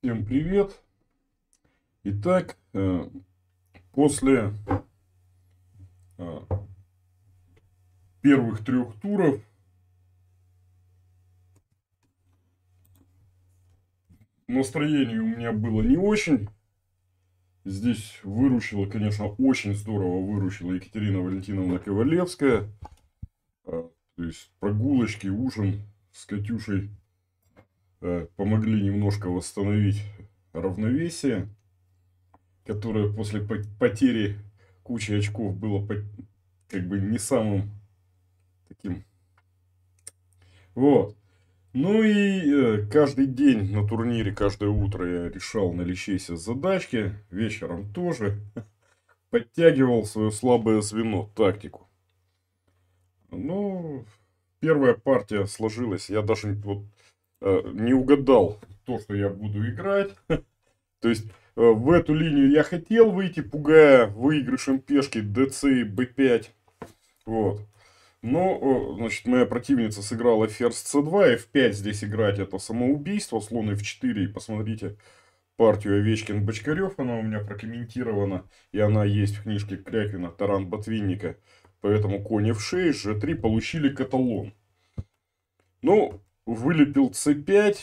Всем привет! Итак, э, после э, первых трех туров настроение у меня было не очень. Здесь выручила, конечно, очень здорово выручила Екатерина Валентиновна Ковалевская. Э, то есть прогулочки, ужин с Катюшей – Э, помогли немножко восстановить равновесие, которое после потери кучи очков было как бы не самым таким. Вот. Ну и э, каждый день на турнире, каждое утро я решал на лещейся задачки, вечером тоже. Подтягивал свое слабое звено, тактику. Ну, первая партия сложилась, я даже вот Э, не угадал то, что я буду играть. То есть э, в эту линию я хотел выйти, пугая выигрышем пешки DC B5. Вот. Но, э, значит, моя противница сыграла ферзь c2, f5 здесь играть это самоубийство, слон f4, и посмотрите партию Овечкин-Бочкарев, она у меня прокомментирована, и она есть в книжке Крякина «Таран Ботвинника», поэтому конь f6, g3 получили каталон. Ну, Вылепил c5.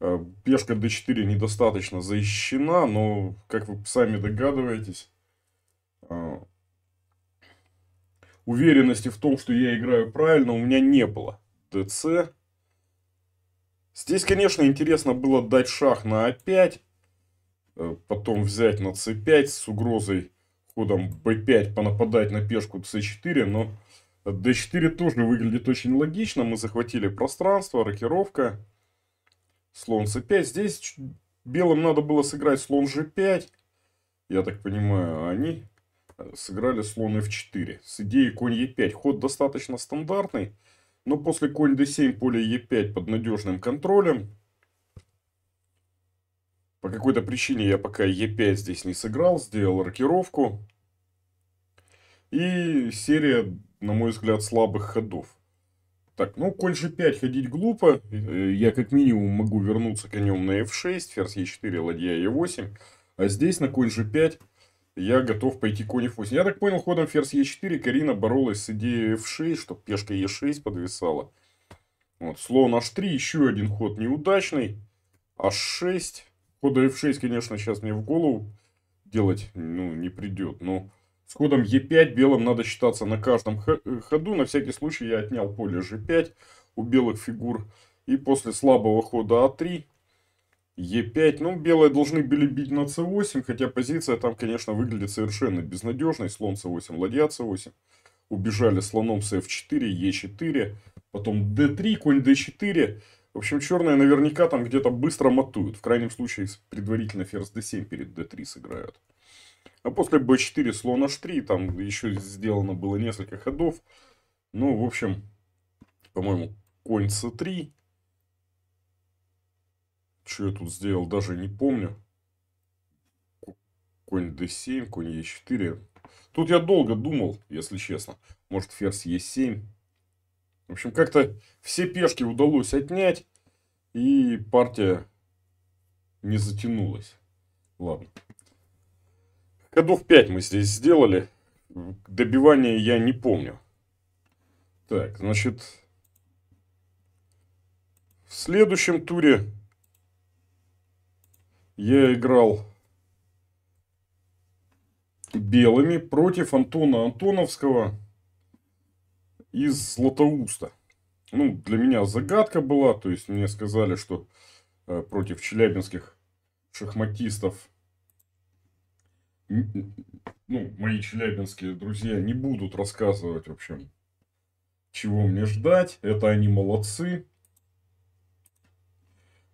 Э, пешка d4 недостаточно защищена, но, как вы сами догадываетесь, э, уверенности в том, что я играю правильно, у меня не было. dc. Здесь, конечно, интересно было дать шах на a5, а э, потом взять на c5 с угрозой ходом b5 понападать на пешку c4, но D4 тоже выглядит очень логично. Мы захватили пространство, рокировка. Слон C5. Здесь белым надо было сыграть слон G5. Я так понимаю, они э, сыграли слон F4. С идеей конь E5. Ход достаточно стандартный. Но после конь D7 поле E5 под надежным контролем. По какой-то причине я пока e 5 здесь не сыграл. Сделал рокировку. И серия, на мой взгляд, слабых ходов. Так, ну, конь g5 ходить глупо. Э, я как минимум могу вернуться конем на f6, ферзь e4, ладья e8. А здесь на конь g5 я готов пойти конь f8. Я так понял, ходом ферзь e4 Карина боролась с идеей f6, чтобы пешка e6 подвисала. Вот, слон h3, еще один ход неудачный. h6. Хода f6, конечно, сейчас мне в голову делать ну, не придет, но с ходом Е5 белым надо считаться на каждом э, ходу. На всякий случай я отнял поле G5 у белых фигур. И после слабого хода А3, Е5. Ну, белые должны были бить на С8, хотя позиция там, конечно, выглядит совершенно безнадежной. Слон С8, ладья С8. Убежали слоном с F4, Е4, потом D3, конь D4. В общем, черные наверняка там где-то быстро матуют. В крайнем случае, предварительно ферзь d7 перед d3 сыграют. А после b4 слон h3, там еще сделано было несколько ходов. Ну, в общем, по-моему, конь c3. Что я тут сделал, даже не помню. Конь d7, конь e4. Тут я долго думал, если честно. Может, ферзь e7. В общем, как-то все пешки удалось отнять. И партия не затянулась. Ладно. Ходов 5 мы здесь сделали. Добивание я не помню. Так, значит... В следующем туре я играл белыми против Антона Антоновского из Златоуста. Ну, для меня загадка была, то есть мне сказали, что э, против челябинских шахматистов ну, мои челябинские друзья не будут рассказывать, в общем, чего мне ждать. Это они молодцы.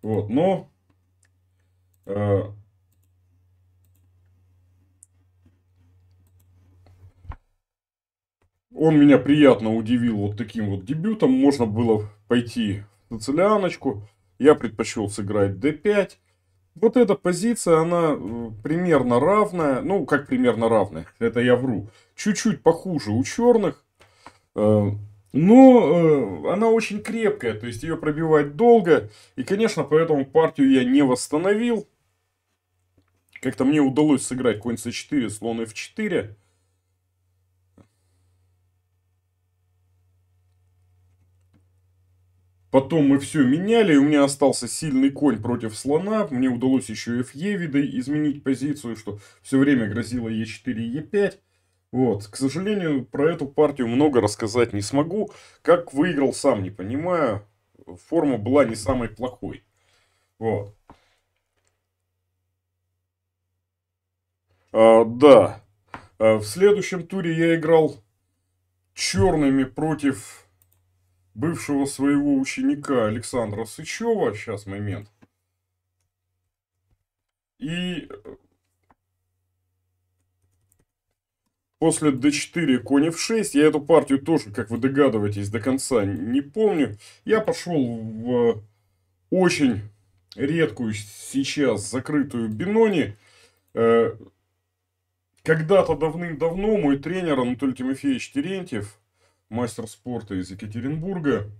Вот, но... Э, он меня приятно удивил вот таким вот дебютом. Можно было пойти на целианочку. Я предпочел сыграть d5. Вот эта позиция, она э, примерно равная, ну, как примерно равная, это я вру, чуть-чуть похуже у черных, э, но э, она очень крепкая, то есть ее пробивать долго, и, конечно, поэтому партию я не восстановил. Как-то мне удалось сыграть конь c4, слон f4, Потом мы все меняли, у меня остался сильный конь против слона, мне удалось еще и f e виды изменить позицию, что все время грозило е 4 и e5. Вот, к сожалению, про эту партию много рассказать не смогу. Как выиграл, сам не понимаю. Форма была не самой плохой. Вот. А, да. А в следующем туре я играл черными против бывшего своего ученика Александра Сычева, сейчас момент, и э, после d4, конь f6, я эту партию тоже, как вы догадываетесь, до конца не помню, я пошел в очень редкую сейчас закрытую бинони, э, когда-то давным-давно мой тренер Анатолий Тимофеевич Терентьев мастер спорта из Екатеринбурга.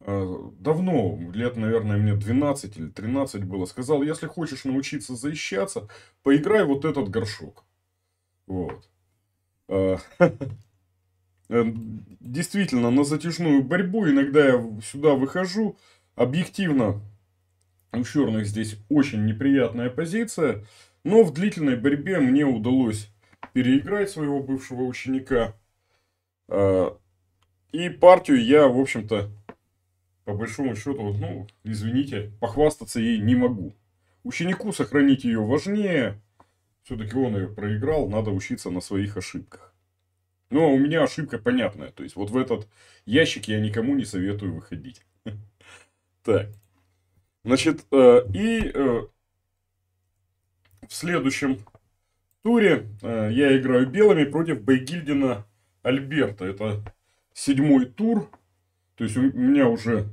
А, давно, лет, наверное, мне 12 или 13 было, сказал, если хочешь научиться защищаться, поиграй вот этот горшок. Вот. А, эм, действительно, на затяжную борьбу иногда я сюда выхожу. Объективно, у черных здесь очень неприятная позиция. Но в длительной борьбе мне удалось переиграть своего бывшего ученика. А, и партию я, в общем-то, по большому счету, ну, извините, похвастаться ей не могу. Ученику сохранить ее важнее. Все-таки он ее проиграл, надо учиться на своих ошибках. Ну, а у меня ошибка понятная. То есть, вот в этот ящик я никому не советую выходить. Так. Значит, э, и э, в следующем туре э, я играю белыми против Байгильдина Альберта. Это седьмой тур. То есть у меня уже...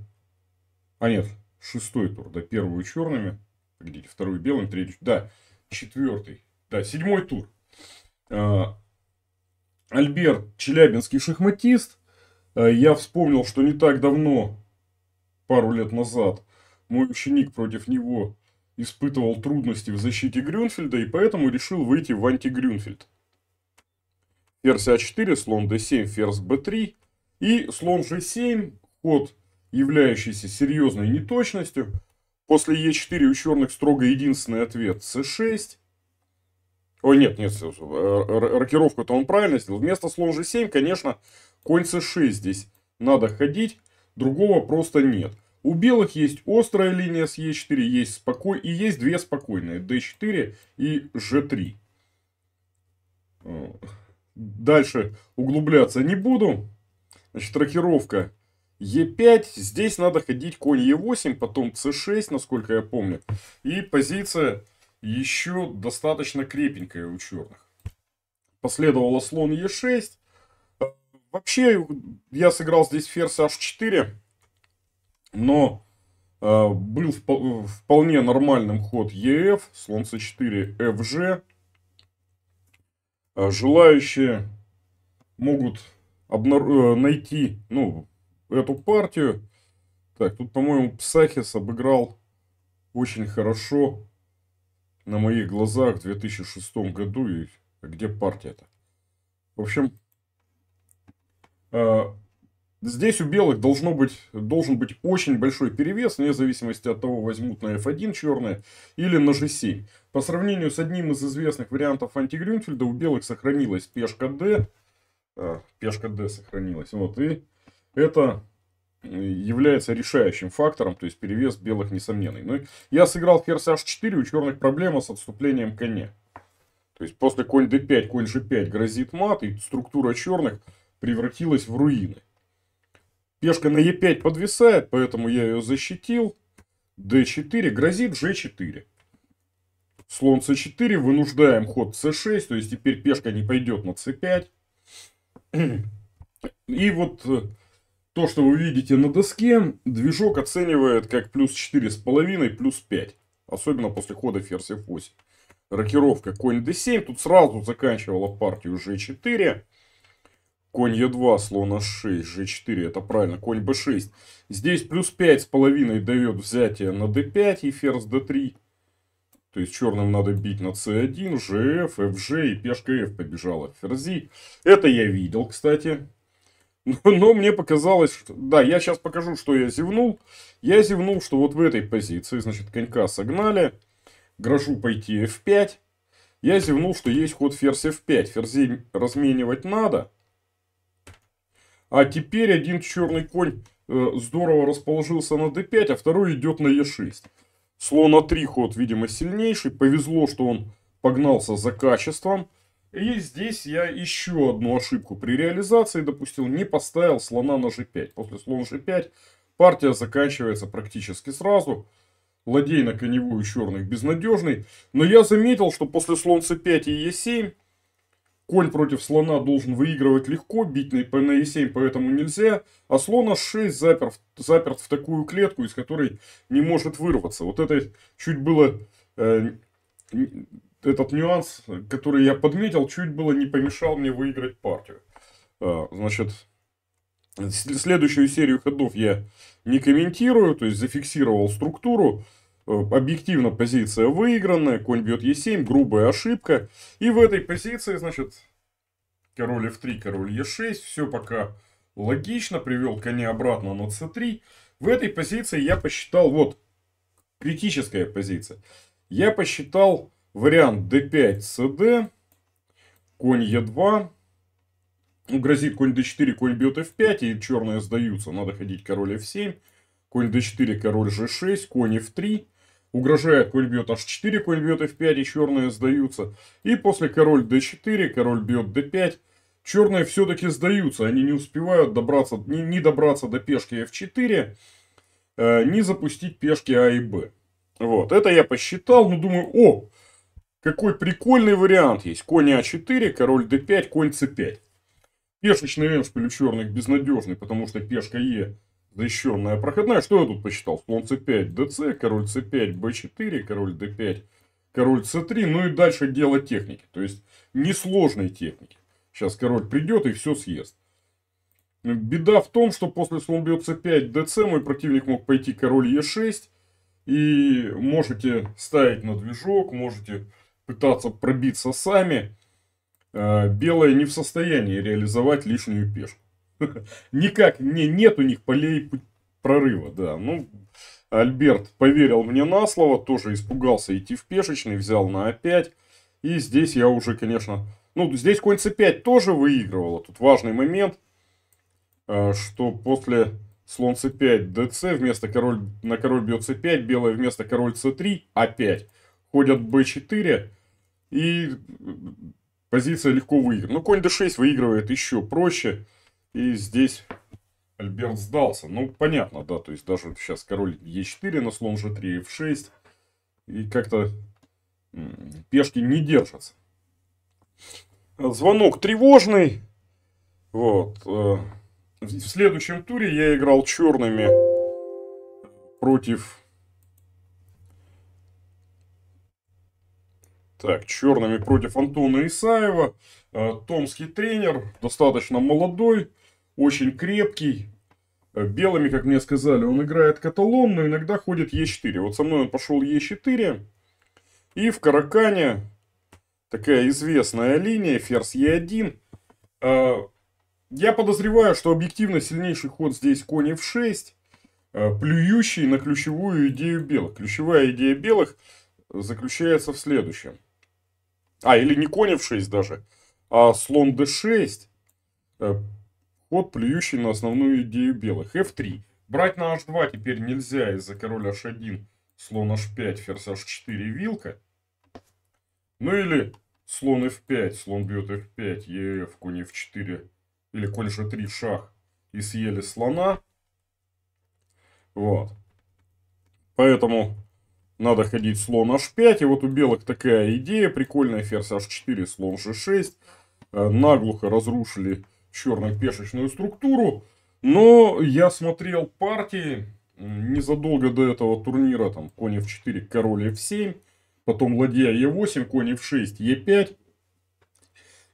А нет, шестой тур. Да, первую черными. Погодите, вторую белым, третий, Да, четвертый. Да, седьмой тур. А, Альберт Челябинский шахматист. А, я вспомнил, что не так давно, пару лет назад, мой ученик против него испытывал трудности в защите Грюнфельда и поэтому решил выйти в анти антигрюнфельд ферзь А4, слон d7, ферзь b3 и слон g7, ход, являющийся серьезной неточностью. После e4 у черных строго единственный ответ c6. Ой, нет, нет, э, рокировку-то он правильно сделал. Вместо слон g7, конечно, конь c6 здесь надо ходить, другого просто нет. У белых есть острая линия с e4, есть спокой... и есть две спокойные, d4 и g3 дальше углубляться не буду. Значит, рокировка Е5. Здесь надо ходить конь Е8, потом С6, насколько я помню. И позиция еще достаточно крепенькая у черных. Последовало слон Е6. Вообще, я сыграл здесь ферзь H4. Но э, был вп вполне нормальным ход ЕФ, слон С4, ФЖ. А желающие могут обнар э, найти ну, эту партию. Так, тут, по-моему, Псахис обыграл очень хорошо на моих глазах в 2006 году. И где партия-то? В общем, а, Здесь у белых должно быть, должен быть очень большой перевес, вне зависимости от того, возьмут на f1 черные или на g7. По сравнению с одним из известных вариантов антигрюнфельда, у белых сохранилась пешка D. А, пешка D сохранилась. Вот, и это является решающим фактором, то есть перевес белых несомненный. Но ну я сыграл ферзь h4, у черных проблема с отступлением коня. То есть после конь d5, конь g5 грозит мат, и структура черных превратилась в руины. Пешка на e5 подвисает, поэтому я ее защитил. d4 грозит g4 слон c4, вынуждаем ход c6, то есть теперь пешка не пойдет на c5. И вот э, то, что вы видите на доске, движок оценивает как плюс 4,5, плюс 5. Особенно после хода ферзь f8. Рокировка конь d7, тут сразу заканчивала партию g4. Конь e 2 слон H6, G4, это правильно, конь b6. Здесь плюс 5,5 дает взятие на d5 и ферзь d3. То есть черным надо бить на c1, gf, fg и пешка f побежала в ферзи. Это я видел, кстати. Но, но мне показалось, что... Да, я сейчас покажу, что я зевнул. Я зевнул, что вот в этой позиции, значит, конька согнали. Грожу пойти f5. Я зевнул, что есть ход ферзь f5. Ферзи разменивать надо. А теперь один черный конь э, здорово расположился на d5, а второй идет на e6 слон Слона 3 ход, видимо, сильнейший. Повезло, что он погнался за качеством. И здесь я еще одну ошибку при реализации допустил. Не поставил слона на g5. После слона g5 партия заканчивается практически сразу. Ладей на коневую черных безнадежный. Но я заметил, что после слон c5 и e7 Конь против слона должен выигрывать легко, бить на, на e7 поэтому нельзя, а слона 6 запер, заперт в такую клетку, из которой не может вырваться. Вот это чуть было, э, этот нюанс, который я подметил, чуть было не помешал мне выиграть партию. Э, значит, следующую серию ходов я не комментирую, то есть зафиксировал структуру. Э, объективно позиция выигранная, конь бьет Е7, грубая ошибка. И в этой позиции, значит, король F3, король Е6, все пока логично, привел коня обратно на c3. В этой позиции я посчитал, вот, критическая позиция. Я посчитал вариант d5, cd, конь e2, ну, грозит конь d4, конь бьет f5, и черные сдаются, надо ходить король f7, конь d4, король g6, конь f3 угрожает конь бьет h4, конь бьет f5 и черные сдаются. И после король d4, король бьет d5. Черные все-таки сдаются, они не успевают добраться, не, не добраться до пешки f4, э, не запустить пешки а и б. Вот, это я посчитал, но думаю, о, какой прикольный вариант есть. Конь а4, король d5, конь c5. Пешечный веншпиль у черных безнадежный, потому что пешка e защищенная проходная. Что я тут посчитал? Слон c5, dc, король c5, b4, король d5, король c3. Ну и дальше дело техники. То есть, несложной техники. Сейчас король придет и все съест. Беда в том, что после слон бьет c5, dc, мой противник мог пойти король e6. И можете ставить на движок, можете пытаться пробиться сами. А, Белая не в состоянии реализовать лишнюю пешку. Никак не, нет у них полей прорыва, да. Ну, Альберт поверил мне на слово, тоже испугался идти в пешечный, взял на А5. И здесь я уже, конечно... Ну, здесь конь С5 тоже выигрывала. Тут важный момент, э, что после слон С5 ДЦ вместо король... На король бьет С5, белая вместо король С3 А5. Ходят Б4 и позиция легко выиграна. Но ну, конь d6 выигрывает еще проще. И здесь Альберт сдался. Ну, понятно, да, то есть даже сейчас король Е4 на слон G3, F6. И как-то пешки не держатся. Звонок тревожный. Вот. Э, в следующем туре я играл черными против... Так, черными против Антона Исаева. Э, томский тренер, достаточно молодой очень крепкий. Э, белыми, как мне сказали, он играет каталон, но иногда ходит Е4. Вот со мной он пошел Е4. И в Каракане такая известная линия, ферзь Е1. Э, я подозреваю, что объективно сильнейший ход здесь конь F6, э, плюющий на ключевую идею белых. Ключевая идея белых заключается в следующем. А, или не конь F6 даже, а слон D6 Ход, плюющий на основную идею белых. f3. Брать на h2 теперь нельзя из-за короля h1, слон h5, ферзь h4, вилка. Ну или слон f5, слон бьет f5, ef, конь f4 или конь h 3 шах и съели слона. Вот. Поэтому надо ходить слон h5. И вот у белых такая идея прикольная. Ферзь h4, слон g6. Э, наглухо разрушили черно-пешечную структуру. Но я смотрел партии незадолго до этого турнира, там, конь f4, король f7, потом ладья e8, конь f6, e5.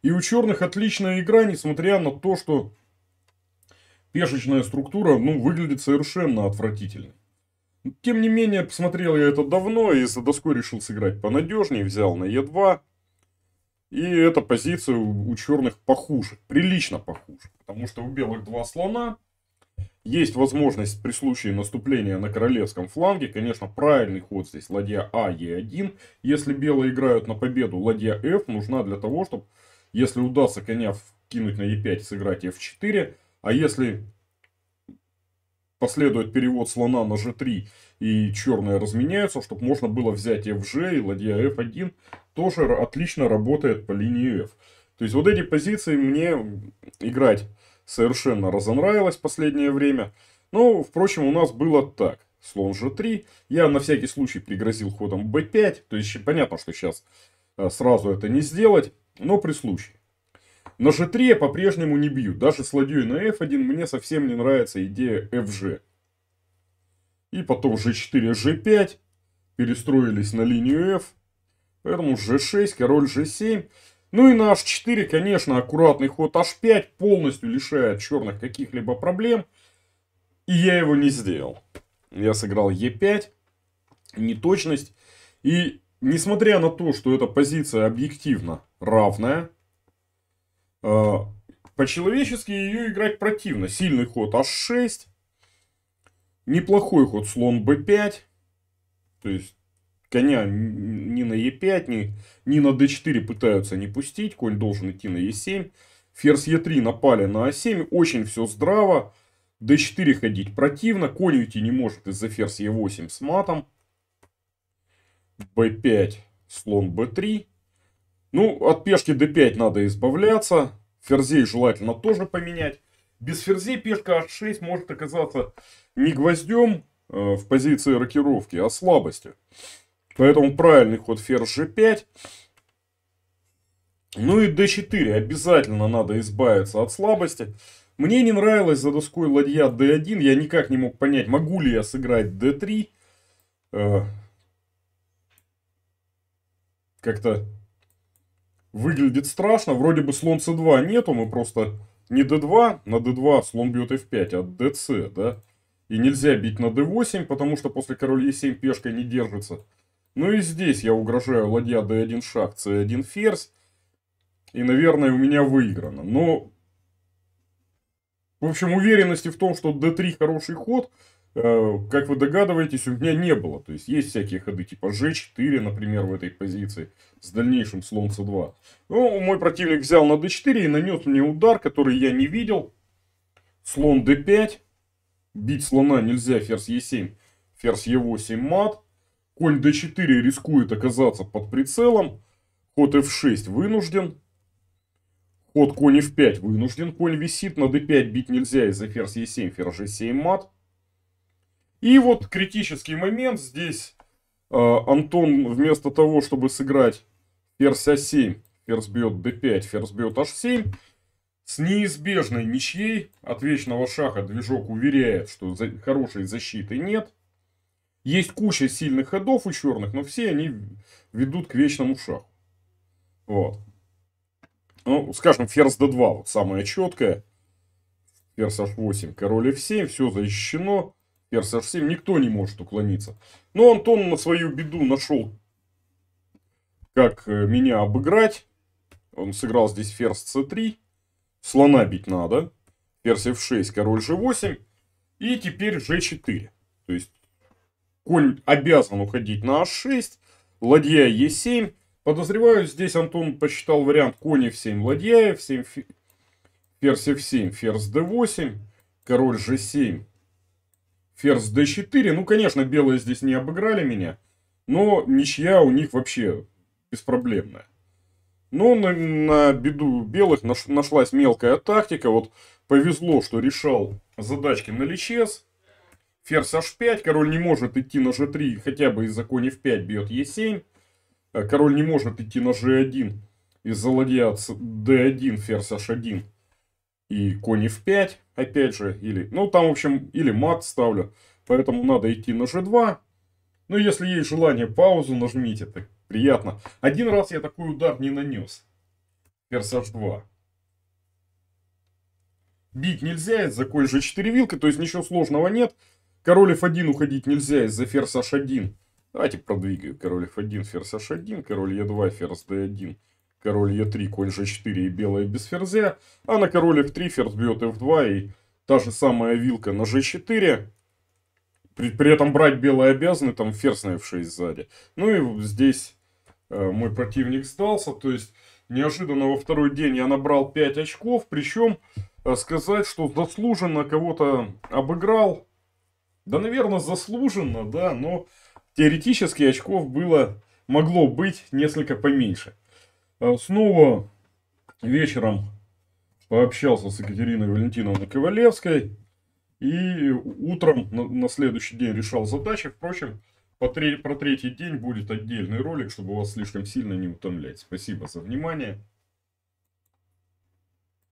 И у черных отличная игра, несмотря на то, что пешечная структура, ну, выглядит совершенно отвратительно. Тем не менее, посмотрел я это давно и за доской решил сыграть понадежнее, взял на e2, и эта позиция у черных похуже, прилично похуже. Потому что у белых два слона. Есть возможность при случае наступления на королевском фланге. Конечно, правильный ход здесь ладья А, Е1. Если белые играют на победу, ладья F нужна для того, чтобы, если удастся коня вкинуть на Е5, сыграть F4. А если последует перевод слона на g3 и черные разменяются, чтобы можно было взять fg и ладья f1 тоже отлично работает по линии f. То есть вот эти позиции мне играть совершенно разонравилось в последнее время. Но, ну, впрочем, у нас было так. Слон g3. Я на всякий случай пригрозил ходом b5. То есть понятно, что сейчас э, сразу это не сделать, но при случае. Но G3 я по-прежнему не бью. Даже с ладьей на F1 мне совсем не нравится идея FG. И потом G4, G5. Перестроились на линию F. Поэтому G6, король G7. Ну и на H4, конечно, аккуратный ход H5 полностью лишает черных каких-либо проблем. И я его не сделал. Я сыграл e 5 Неточность. И несмотря на то, что эта позиция объективно равная, Э, по-человечески ее играть противно. Сильный ход h6. А Неплохой ход слон b5. То есть коня ни на e5, ни, ни на d4 пытаются не пустить. Конь должен идти на e7. Ферзь e3 напали на a7. А Очень все здраво. d4 ходить противно. Конь уйти не может из-за ферзь e8 с матом. b5, слон b3. Ну, от пешки d5 надо избавляться. Ферзей желательно тоже поменять. Без ферзей пешка h6 может оказаться не гвоздем э, в позиции рокировки, а слабостью. Поэтому правильный ход ферзь g5. Ну и d4 обязательно надо избавиться от слабости. Мне не нравилось за доской ладья d1. Я никак не мог понять, могу ли я сыграть d3. Э, Как-то Выглядит страшно. Вроде бы слон c2 нету, мы просто не d2, на d2 слон бьет f5, а dc, да? И нельзя бить на d8, потому что после король e7 пешка не держится. Ну и здесь я угрожаю ладья d1 шаг, c1 ферзь. И, наверное, у меня выиграно. Но, в общем, уверенности в том, что d3 хороший ход – Э, как вы догадываетесь, у меня не было. То есть есть всякие ходы типа g4, например, в этой позиции с дальнейшим слон c2. Ну, мой противник взял на d4 и нанес мне удар, который я не видел. Слон d5. Бить слона нельзя, ферзь e7, ферзь e8 мат. Конь d4 рискует оказаться под прицелом. Ход f6 вынужден. Ход конь f5 вынужден. Конь висит, на d5 бить нельзя из-за ферзь e7, ферзь g7 мат. И вот критический момент здесь. А, Антон вместо того, чтобы сыграть ферзь а7, ферзь бьет d5, ферзь бьет h7, с неизбежной ничьей от вечного шаха движок уверяет, что за... хорошей защиты нет. Есть куча сильных ходов у черных, но все они ведут к вечному шаху. Вот. Ну, скажем, ферзь d2, вот самое четкое. Ферзь h8, король f7, все защищено. Перс H7 никто не может уклониться. Но Антон на свою беду нашел, как э, меня обыграть. Он сыграл здесь ферзь c3. Слона бить надо. Ферзь f6, король g8. И теперь g4. То есть конь обязан уходить на h6. А ладья e7. Подозреваю, здесь Антон посчитал вариант конь f7, ладья f7, ферзь f7, ферзь d8, король g7, ферзь d4. Ну, конечно, белые здесь не обыграли меня, но ничья у них вообще беспроблемная. Но ну, на, на беду белых наш, нашлась мелкая тактика. Вот повезло, что решал задачки на личес. Ферзь h5, король не может идти на g3, хотя бы из-за конь f5 бьет e7. Король не может идти на g1 из-за ладья d1, ферзь h1 и конь f5, опять же, или, ну, там, в общем, или мат ставлю. Поэтому надо идти на g2. Ну, если есть желание, паузу нажмите, так приятно. Один раз я такой удар не нанес. Ферзь 2 Бить нельзя из-за конь g4 вилка, то есть ничего сложного нет. Король f1 уходить нельзя из-за ферзь h1. Давайте продвигаю король f1, ферзь h1, король e2, ферзь d1 король Е3, конь Ж4 и белая без ферзя, а на король F3 ферзь бьет F2 и та же самая вилка на G4. При, при этом брать белые обязаны, там ферзь на F6 сзади. Ну и здесь э, мой противник сдался, то есть неожиданно во второй день я набрал 5 очков, причем э, сказать, что заслуженно кого-то обыграл, да, наверное, заслуженно, да, но теоретически очков было, могло быть несколько поменьше. А снова вечером пообщался с Екатериной Валентиновной Ковалевской. И утром на, на следующий день решал задачи. Впрочем, по три, про третий день будет отдельный ролик, чтобы вас слишком сильно не утомлять. Спасибо за внимание.